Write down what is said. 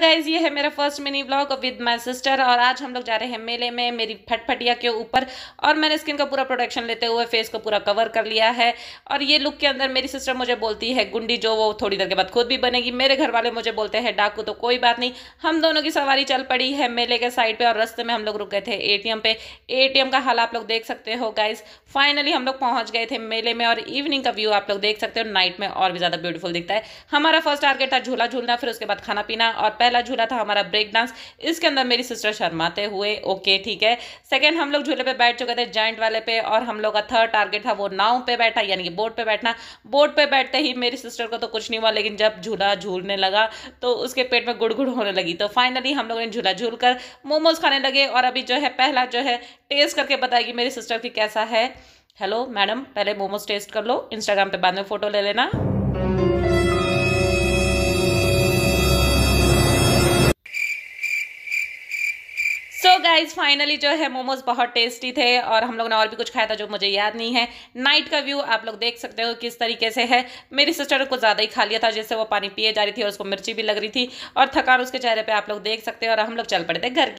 guys ये है मेरा first mini blog with my sister और आज हम लोग जा रहे हैं मेले में मेरी फटफटिया के ऊपर और मैंने स्किन का पूरा प्रोटेक्शन लेते हुए फेस को पूरा कवर कर लिया है और ये लुक के अंदर मेरी सिस्टर मुझे बोलती है गुंडी जो वो थोड़ी देर के बाद खुद भी बनेगी मेरे घर वाले मुझे बोलते हैं डाकू तो कोई बात नहीं हम दोनों की सवारी चल पड़ी है मेले के साइड पर और रस्ते में हम लोग रुक गए थे ए पे ए का हाल आप लोग देख सकते हो गाइज फाइनली हम लोग पहुँच गए थे मेले में और इवनिंग का व्यू आप लोग देख सकते हो नाइट में और भी ज़्यादा ब्यूटीफुल दिखता है हमारा फर्स्ट टारगेट था झूला झूलना फिर उसके बाद खाना पीना और पहला झूला था हमारा ब्रेक डांस इसके अंदर मेरी सिस्टर शर्माते हुए ओके ठीक है सेकेंड हम लोग झूले पर बैठ चुके थे जॉइंट वाले पे और हम लोग का थर्ड टारगेट था वो नाव पे बैठा यानी कि बोट पे बैठना बोट पे बैठते ही मेरी सिस्टर को तो कुछ नहीं हुआ लेकिन जब झूला झूलने लगा तो उसके पेट में गुड़गुड़ होने लगी तो फाइनली हम लोगों ने झूला झूल कर मोमोज खाने लगे और अभी जो है पहला जो है टेस्ट करके बताएगी मेरी सिस्टर की कैसा है हेलो मैडम पहले मोमोज टेस्ट कर लो इंस्टाग्राम पे बाद में फ़ोटो ले लेना गाइज फाइनली जो है मोमोज बहुत टेस्टी थे और हम लोग ने और भी कुछ खाया था जो मुझे याद नहीं है नाइट का व्यू आप लोग देख सकते हो किस तरीके से है मेरी सिस्टर को ज़्यादा ही खा लिया था जिससे वो पानी पिए जा रही थी और उसको मिर्ची भी लग रही थी और थकान उसके चेहरे पर आप लोग देख सकते हो और हम लोग चल पड़े थे घर